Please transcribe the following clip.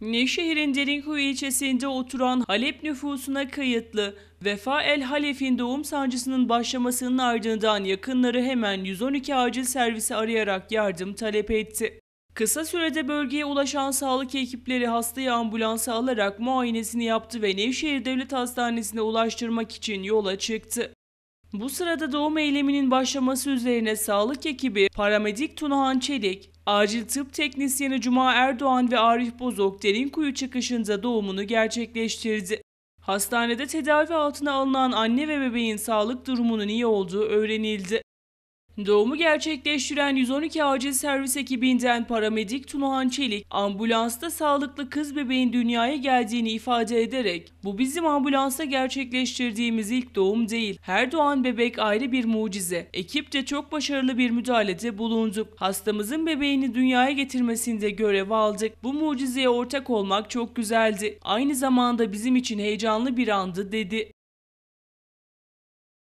Nevşehir'in Derinköy ilçesinde oturan Halep nüfusuna kayıtlı Vefa El Halef'in doğum sancısının başlamasının ardından yakınları hemen 112 acil servisi arayarak yardım talep etti. Kısa sürede bölgeye ulaşan sağlık ekipleri hastayı ambulansa alarak muayenesini yaptı ve Nevşehir Devlet Hastanesi'ne ulaştırmak için yola çıktı. Bu sırada doğum eyleminin başlaması üzerine sağlık ekibi paramedik Tunahan Çelik, acil tıp teknisyeni Cuma Erdoğan ve Arif Bozok derin kuyu çıkışında doğumunu gerçekleştirdi. Hastanede tedavi altına alınan anne ve bebeğin sağlık durumunun iyi olduğu öğrenildi. Doğumu gerçekleştiren 112 acil servis ekibinden paramedik Tunahan Çelik, ambulansta sağlıklı kız bebeğin dünyaya geldiğini ifade ederek, bu bizim ambulansa gerçekleştirdiğimiz ilk doğum değil, her doğan bebek ayrı bir mucize. Ekipçe çok başarılı bir müdahalede bulunduk. Hastamızın bebeğini dünyaya getirmesinde görev aldık. Bu mucizeye ortak olmak çok güzeldi. Aynı zamanda bizim için heyecanlı bir andı dedi.